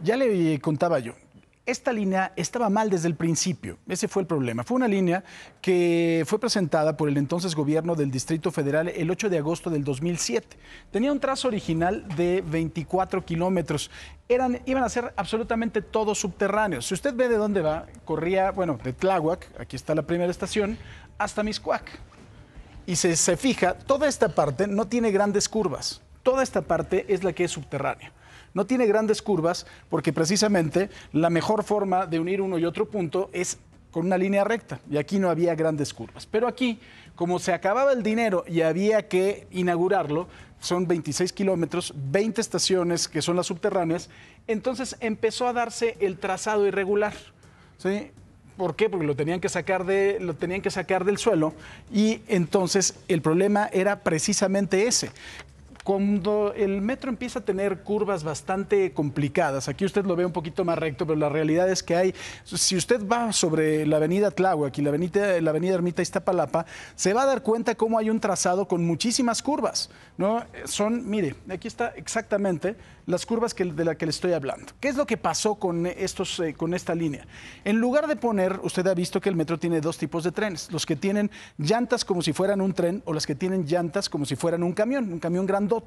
Ya le contaba yo, esta línea estaba mal desde el principio. Ese fue el problema. Fue una línea que fue presentada por el entonces gobierno del Distrito Federal el 8 de agosto del 2007. Tenía un trazo original de 24 kilómetros. Eran, iban a ser absolutamente todos subterráneos. Si usted ve de dónde va, corría, bueno, de Tláhuac, aquí está la primera estación, hasta Miscuac. Y se, se fija, toda esta parte no tiene grandes curvas. Toda esta parte es la que es subterránea. No tiene grandes curvas porque precisamente la mejor forma de unir uno y otro punto es con una línea recta y aquí no había grandes curvas. Pero aquí, como se acababa el dinero y había que inaugurarlo, son 26 kilómetros, 20 estaciones que son las subterráneas, entonces empezó a darse el trazado irregular. ¿Por qué? Porque lo tenían, que sacar de, lo tenían que sacar del suelo y entonces el problema era precisamente ese, cuando el metro empieza a tener curvas bastante complicadas, aquí usted lo ve un poquito más recto, pero la realidad es que hay, si usted va sobre la avenida Tláhuac aquí la avenida, la avenida Ermita Iztapalapa, se va a dar cuenta cómo hay un trazado con muchísimas curvas, ¿no? Son, mire, aquí está exactamente las curvas que, de las que le estoy hablando. ¿Qué es lo que pasó con, estos, eh, con esta línea? En lugar de poner, usted ha visto que el metro tiene dos tipos de trenes, los que tienen llantas como si fueran un tren o las que tienen llantas como si fueran un camión, un camión grandote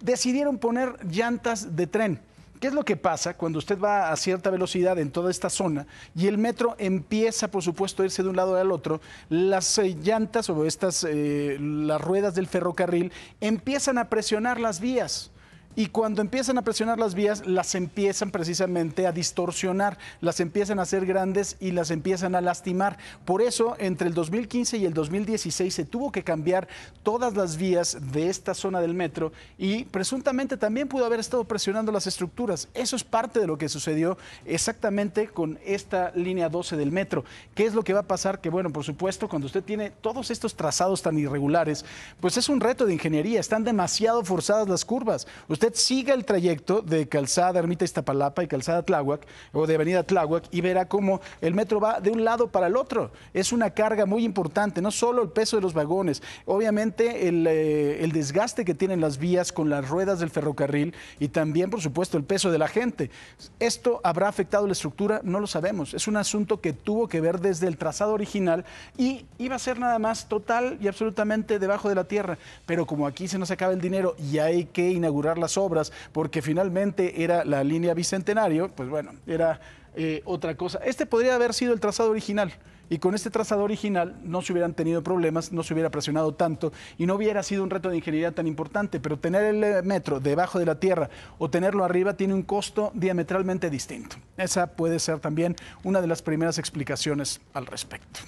Decidieron poner llantas de tren. ¿Qué es lo que pasa cuando usted va a cierta velocidad en toda esta zona y el metro empieza, por supuesto, a irse de un lado al otro? Las eh, llantas o estas, eh, las ruedas del ferrocarril empiezan a presionar las vías y cuando empiezan a presionar las vías, las empiezan precisamente a distorsionar, las empiezan a hacer grandes y las empiezan a lastimar. Por eso, entre el 2015 y el 2016 se tuvo que cambiar todas las vías de esta zona del metro y presuntamente también pudo haber estado presionando las estructuras. Eso es parte de lo que sucedió exactamente con esta línea 12 del metro. ¿Qué es lo que va a pasar? Que bueno, por supuesto, cuando usted tiene todos estos trazados tan irregulares, pues es un reto de ingeniería, están demasiado forzadas las curvas usted siga el trayecto de Calzada Ermita Iztapalapa y Calzada Tláhuac o de Avenida Tláhuac y verá cómo el metro va de un lado para el otro. Es una carga muy importante, no solo el peso de los vagones, obviamente el, eh, el desgaste que tienen las vías con las ruedas del ferrocarril y también, por supuesto, el peso de la gente. ¿Esto habrá afectado la estructura? No lo sabemos. Es un asunto que tuvo que ver desde el trazado original y iba a ser nada más total y absolutamente debajo de la tierra. Pero como aquí se nos acaba el dinero y hay que inaugurar las obras, porque finalmente era la línea Bicentenario, pues bueno, era eh, otra cosa. Este podría haber sido el trazado original. Y con este trazado original no se hubieran tenido problemas, no se hubiera presionado tanto y no hubiera sido un reto de ingeniería tan importante. Pero tener el eh, metro debajo de la tierra o tenerlo arriba tiene un costo diametralmente distinto. Esa puede ser también una de las primeras explicaciones al respecto.